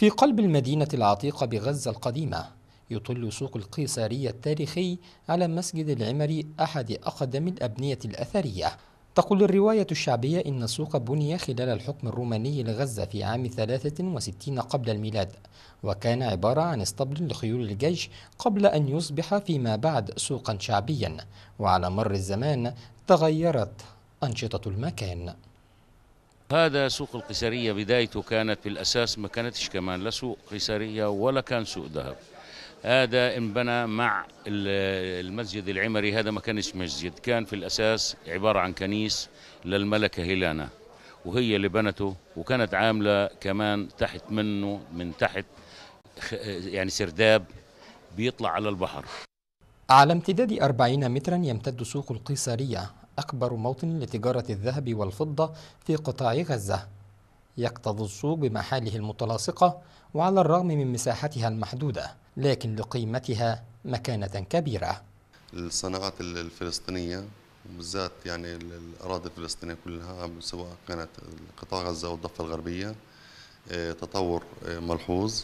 في قلب المدينة العتيقة بغزة القديمة يطل سوق القيصرية التاريخي على مسجد العمري أحد أقدم الأبنية الأثرية تقول الرواية الشعبية إن السوق بني خلال الحكم الروماني لغزة في عام 63 قبل الميلاد وكان عبارة عن اسطبل لخيول الجيش قبل أن يصبح فيما بعد سوقا شعبيا وعلى مر الزمان تغيرت أنشطة المكان هذا سوق القيسرية بدايته كانت بالأساس ما كانتش كمان لا سوق قيسرية ولا كان سوق ذهب هذا انبنى مع المسجد العمري هذا ما كانش مسجد كان في الأساس عبارة عن كنيس للملكة هيلانا وهي اللي بنته وكانت عاملة كمان تحت منه من تحت يعني سرداب بيطلع على البحر على امتداد 40 مترا يمتد سوق القيصرية أكبر موطن لتجارة الذهب والفضة في قطاع غزة يكتظ السوق بمحاله المتلاصقة وعلى الرغم من مساحتها المحدودة لكن لقيمتها مكانة كبيرة الصناعات الفلسطينية وبالذات يعني الأراضي الفلسطينية كلها سواء كانت قطاع غزة أو الضفة الغربية آه، تطور آه، ملحوظ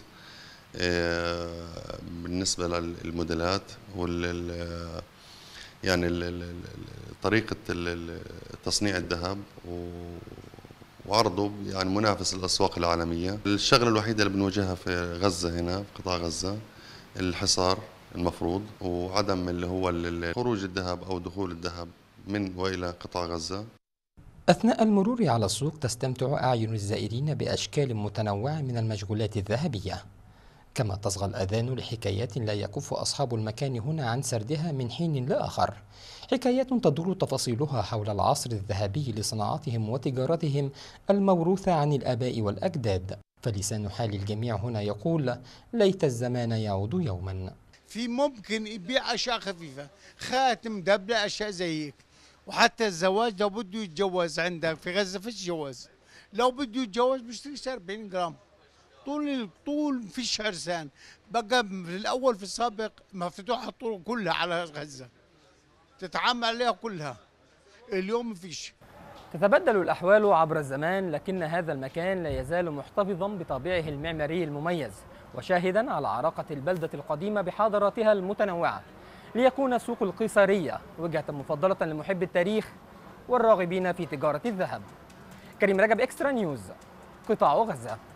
آه، بالنسبة للموديلات وال يعني طريقة تصنيع الذهب وعرضه يعني منافس الأسواق العالمية الشغلة الوحيدة اللي بنواجهها في غزة هنا في قطاع غزة الحصار المفروض وعدم اللي هو خروج الذهب أو دخول الذهب من وإلى قطاع غزة أثناء المرور على السوق تستمتع أعين الزائرين بأشكال متنوعة من المشغولات الذهبية كما تصغى الأذان لحكايات لا يكف أصحاب المكان هنا عن سردها من حين لآخر حكايات تدور تفاصيلها حول العصر الذهبي لصناعتهم وتجارتهم الموروثة عن الآباء والأجداد فلسان حال الجميع هنا يقول ليت الزمان يعود يوما في ممكن يبيع أشياء خفيفة خاتم دبلة أشياء زي هيك وحتى الزواج لو بده يتجوز عندك في غزة فيش جواز لو بده يتجوز بيشتري 40 جرام طول الطول في هرسان بقى في الاول في السابق مفتوحه الطرق كلها على غزه تتعامل عليها كلها اليوم مفيش تتبدل الأحوال عبر الزمان لكن هذا المكان لا يزال محتفظا بطابعه المعماري المميز وشاهدا على عراقة البلدة القديمة بحضاراتها المتنوعة ليكون سوق القيصرية وجهة مفضلة لمحب التاريخ والراغبين في تجارة الذهب كريم رجب إكسترا نيوز قطاع غزة